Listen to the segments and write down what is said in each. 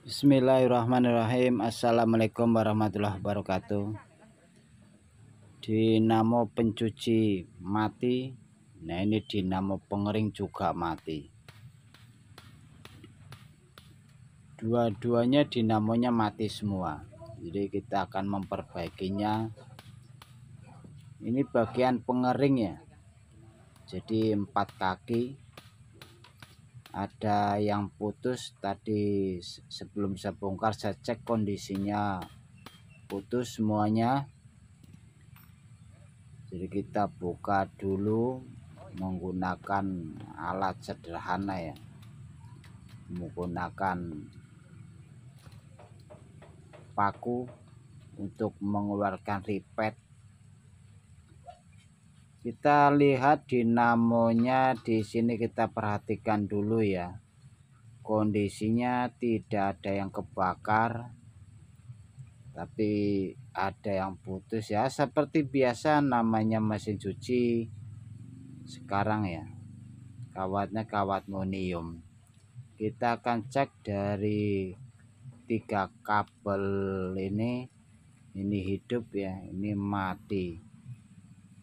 Bismillahirrahmanirrahim Assalamualaikum warahmatullahi wabarakatuh Dinamo pencuci mati Nah ini dinamo pengering juga mati Dua-duanya dinamonya mati semua Jadi kita akan memperbaikinya Ini bagian pengering ya Jadi empat kaki ada yang putus tadi sebelum saya bongkar saya cek kondisinya putus semuanya jadi kita buka dulu menggunakan alat sederhana ya menggunakan paku untuk mengeluarkan ripet kita lihat dinamonya di sini kita perhatikan dulu ya kondisinya tidak ada yang kebakar tapi ada yang putus ya seperti biasa namanya mesin cuci sekarang ya kawatnya kawat monium kita akan cek dari tiga kabel ini ini hidup ya ini mati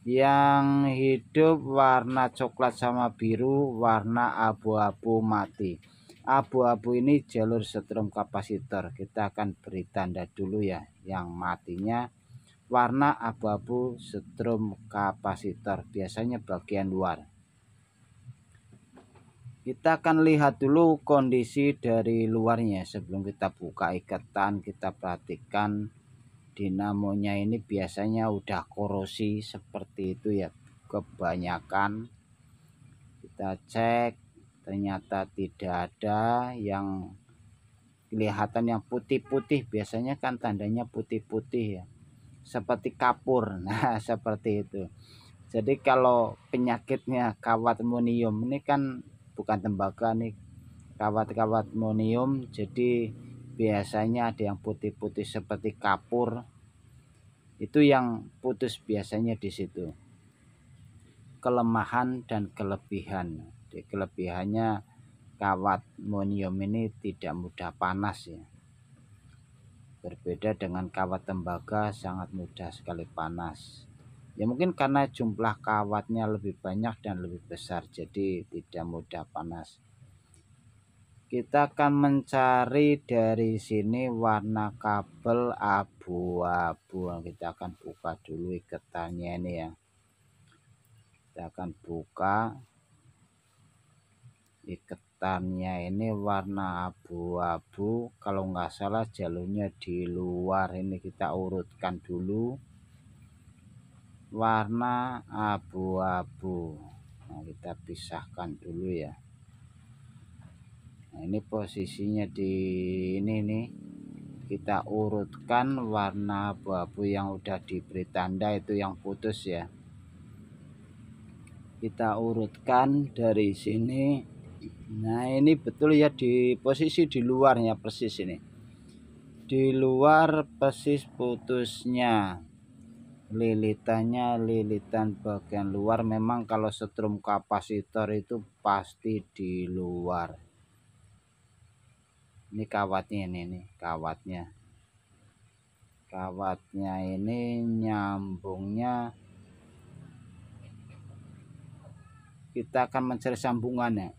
yang hidup warna coklat sama biru warna abu-abu mati abu-abu ini jalur setrum kapasitor kita akan beri tanda dulu ya yang matinya warna abu-abu setrum kapasitor biasanya bagian luar kita akan lihat dulu kondisi dari luarnya sebelum kita buka ikatan kita perhatikan dinamonya ini biasanya udah korosi seperti itu ya kebanyakan kita cek ternyata tidak ada yang kelihatan yang putih-putih biasanya kan tandanya putih-putih ya seperti kapur nah seperti itu jadi kalau penyakitnya kawat monium ini kan bukan tembaga nih kawat-kawat monium jadi biasanya ada yang putih-putih seperti kapur itu yang putus biasanya di situ kelemahan dan kelebihan di kelebihannya kawat monium ini tidak mudah panas ya berbeda dengan kawat tembaga sangat mudah sekali panas ya mungkin karena jumlah kawatnya lebih banyak dan lebih besar jadi tidak mudah panas kita akan mencari dari sini warna kabel abu-abu nah, kita akan buka dulu iketannya ini ya kita akan buka iketannya ini warna abu-abu kalau nggak salah jalurnya di luar ini kita urutkan dulu warna abu-abu nah, kita pisahkan dulu ya nah, ini posisinya di ini nih kita urutkan warna abu-abu yang udah diberi tanda itu yang putus ya kita urutkan dari sini nah ini betul ya di posisi di luarnya persis ini di luar persis putusnya lilitannya lilitan bagian luar memang kalau setrum kapasitor itu pasti di luar ini kawatnya ini nih kawatnya kawatnya ini nyambungnya kita akan mencari sambungannya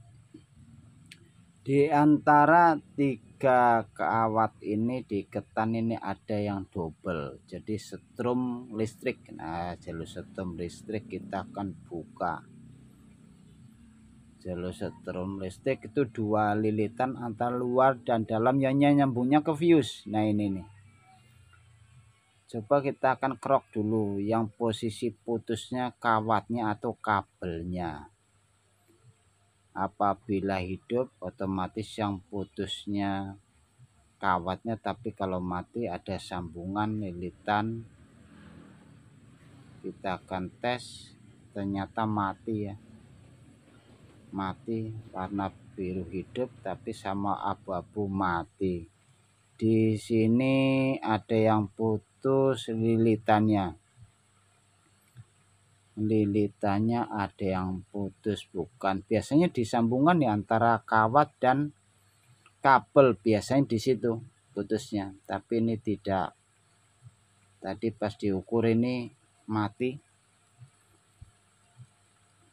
di antara tiga kawat ini di ketan ini ada yang double jadi setrum listrik nah jalur setrum listrik kita akan buka Jalur setrum listrik itu dua lilitan antara luar dan dalam yang nyambungnya ke fuse. Nah ini nih. Coba kita akan krok dulu yang posisi putusnya kawatnya atau kabelnya. Apabila hidup otomatis yang putusnya kawatnya tapi kalau mati ada sambungan lilitan. Kita akan tes ternyata mati ya mati warna biru hidup tapi sama abu-abu mati di sini ada yang putus lilitannya lilitannya ada yang putus bukan biasanya disambungan di antara kawat dan kabel biasanya di situ putusnya tapi ini tidak tadi pas diukur ini mati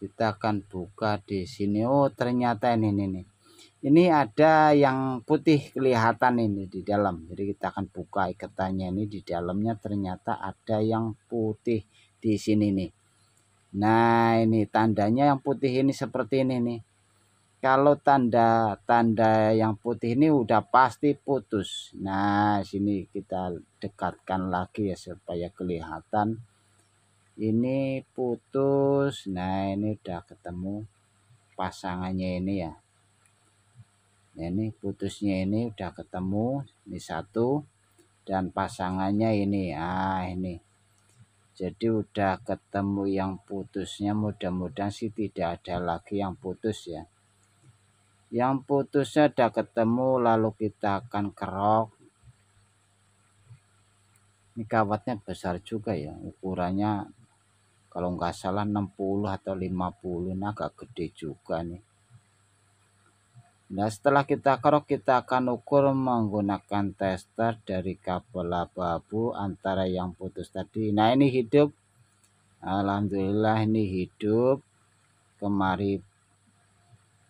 kita akan buka di sini oh ternyata ini nih ini. ini ada yang putih kelihatan ini di dalam jadi kita akan buka ikatannya ini di dalamnya ternyata ada yang putih di sini nih nah ini tandanya yang putih ini seperti ini nih kalau tanda tanda yang putih ini udah pasti putus nah sini kita dekatkan lagi ya supaya kelihatan ini putus terus nah ini udah ketemu pasangannya ini ya nah, ini putusnya ini udah ketemu ini satu dan pasangannya ini ah ini jadi udah ketemu yang putusnya mudah-mudahan sih tidak ada lagi yang putus ya yang putusnya udah ketemu lalu kita akan kerok ini kawatnya besar juga ya ukurannya kalau nggak salah 60 atau 50 nah agak gede juga nih nah setelah kita kerok kita akan ukur menggunakan tester dari kabel abu-abu antara yang putus tadi nah ini hidup Alhamdulillah ini hidup kemari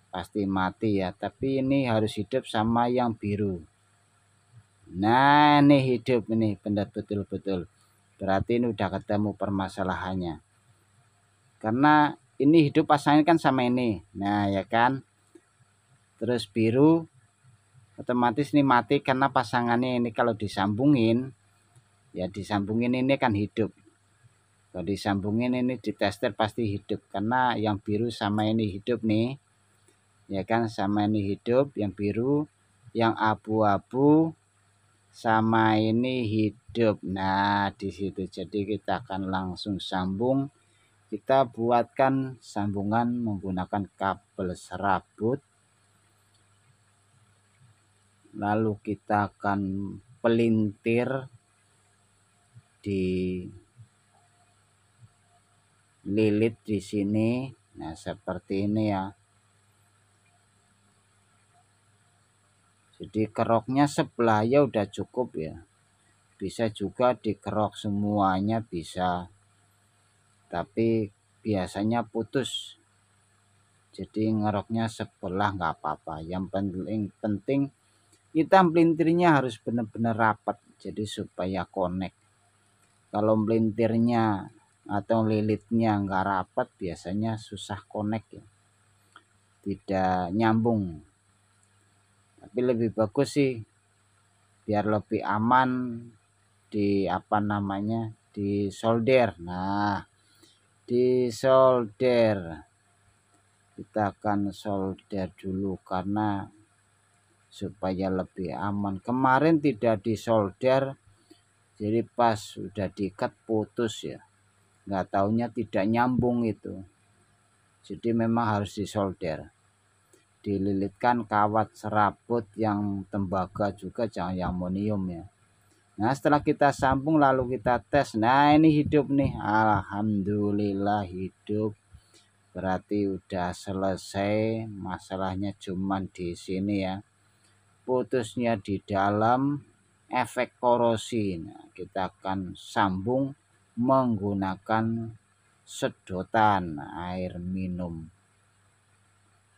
pasti mati ya tapi ini harus hidup sama yang biru nah ini hidup ini benar betul-betul berarti ini udah ketemu permasalahannya karena ini hidup pasangan kan sama ini nah ya kan terus biru otomatis ini mati karena pasangannya ini kalau disambungin ya disambungin ini kan hidup kalau disambungin ini di tester pasti hidup karena yang biru sama ini hidup nih ya kan sama ini hidup yang biru yang abu-abu sama ini hidup nah di situ jadi kita akan langsung sambung kita buatkan sambungan menggunakan kabel serabut lalu kita akan pelintir di lilit di sini nah seperti ini ya jadi keroknya sebelah ya udah cukup ya bisa juga dikerok semuanya bisa tapi biasanya putus jadi ngeroknya sebelah nggak apa-apa yang penting penting kita pelintirnya harus benar-benar rapat jadi supaya connect kalau pelintirnya atau lilitnya nggak rapat biasanya susah connect ya tidak nyambung tapi lebih bagus sih biar lebih aman di apa namanya di solder nah disolder kita akan solder dulu karena supaya lebih aman kemarin tidak disolder jadi pas sudah diikat putus ya nggak taunya tidak nyambung itu jadi memang harus disolder dililitkan kawat serabut yang tembaga juga jangan yang monium ya Nah setelah kita sambung lalu kita tes Nah ini hidup nih Alhamdulillah hidup Berarti udah selesai Masalahnya cuman di sini ya Putusnya di dalam efek korosi nah, Kita akan sambung menggunakan sedotan air minum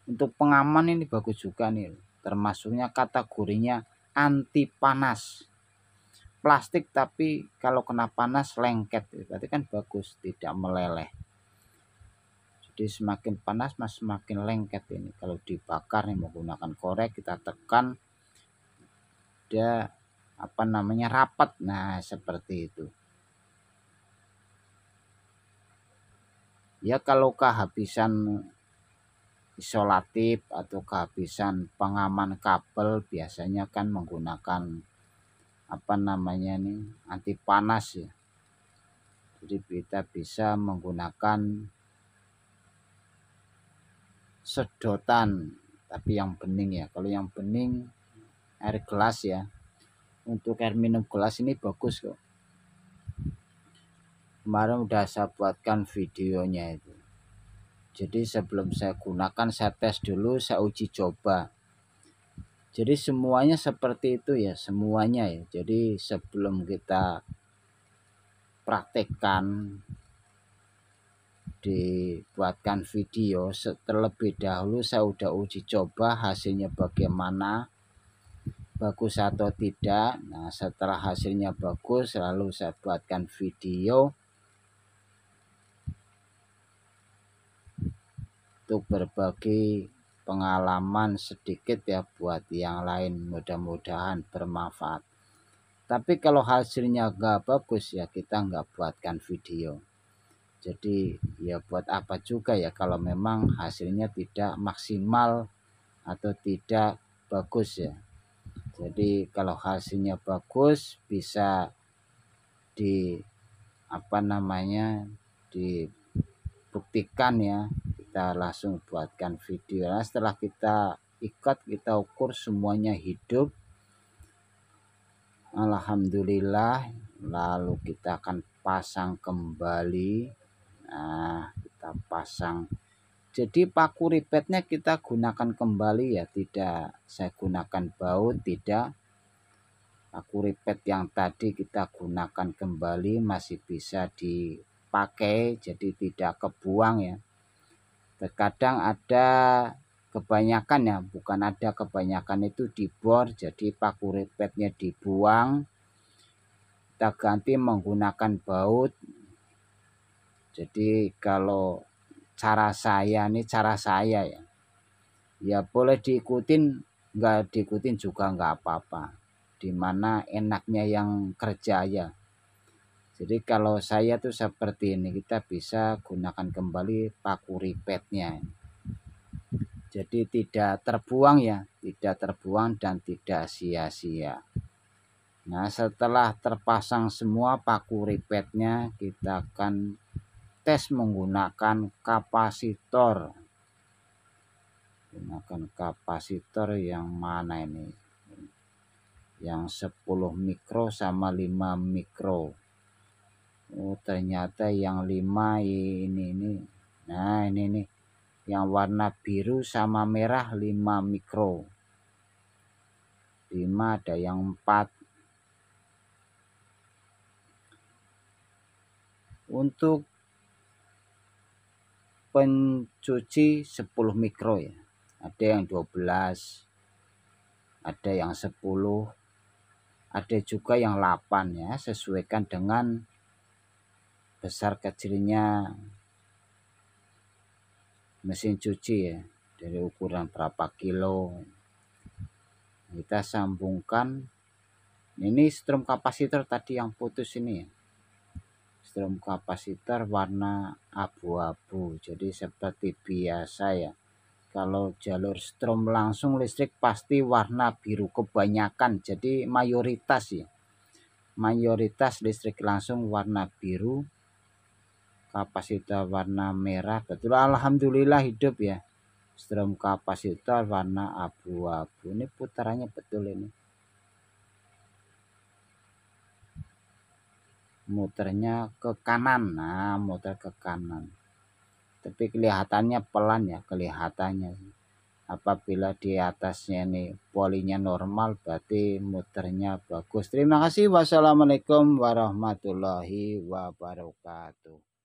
Untuk pengaman ini bagus juga nih Termasuknya kategorinya anti panas plastik tapi kalau kena panas lengket berarti kan bagus tidak meleleh jadi semakin panas mas semakin lengket ini kalau dibakar nih menggunakan korek kita tekan dia apa namanya rapat nah seperti itu ya kalau kehabisan isolatif atau kehabisan pengaman kabel biasanya kan menggunakan apa namanya nih anti panas ya jadi kita bisa menggunakan sedotan tapi yang bening ya kalau yang bening air gelas ya untuk air minum gelas ini bagus kok kemarin udah saya buatkan videonya itu jadi sebelum saya gunakan saya tes dulu saya uji coba jadi semuanya seperti itu ya, semuanya ya. Jadi sebelum kita praktekkan dibuatkan video terlebih dahulu saya udah uji coba hasilnya bagaimana bagus atau tidak nah setelah hasilnya bagus lalu saya buatkan video untuk berbagi pengalaman sedikit ya buat yang lain mudah-mudahan bermanfaat tapi kalau hasilnya nggak bagus ya kita nggak buatkan video jadi ya buat apa juga ya kalau memang hasilnya tidak maksimal atau tidak bagus ya jadi kalau hasilnya bagus bisa di apa namanya dibuktikan ya kita langsung buatkan video nah, setelah kita ikat kita ukur semuanya hidup Alhamdulillah lalu kita akan pasang kembali nah kita pasang jadi paku ribetnya kita gunakan kembali ya tidak saya gunakan baut tidak paku ribet yang tadi kita gunakan kembali masih bisa dipakai jadi tidak kebuang ya Terkadang ada kebanyakan ya, bukan ada kebanyakan itu dibor, jadi paku repetnya dibuang. Kita ganti menggunakan baut. Jadi kalau cara saya ini cara saya ya. Ya boleh diikutin, nggak diikutin juga nggak apa-apa. Dimana enaknya yang kerja ya. Jadi kalau saya tuh seperti ini kita bisa gunakan kembali paku ripetnya. Jadi tidak terbuang ya, tidak terbuang dan tidak sia-sia. Nah setelah terpasang semua paku ripetnya kita akan tes menggunakan kapasitor. Gunakan kapasitor yang mana ini? Yang 10 mikro sama 5 mikro oh ternyata yang lima ini ini nah ini nih yang warna biru sama merah 5 mikro 5 ada yang 4 untuk pencuci 10 mikro ya ada yang 12 ada yang 10 ada juga yang 8 ya sesuaikan dengan besar kecilnya mesin cuci ya dari ukuran berapa kilo kita sambungkan ini strom kapasitor tadi yang putus ini ya kapasitor warna abu-abu jadi seperti biasa ya kalau jalur strom langsung listrik pasti warna biru kebanyakan jadi mayoritas ya mayoritas listrik langsung warna biru kapasitor warna merah betul Alhamdulillah hidup ya strom kapasitor warna abu-abu ini putarannya betul ini muternya ke kanan nah muter ke kanan tapi kelihatannya pelan ya kelihatannya apabila di atasnya ini polinya normal berarti muternya bagus terima kasih wassalamualaikum warahmatullahi wabarakatuh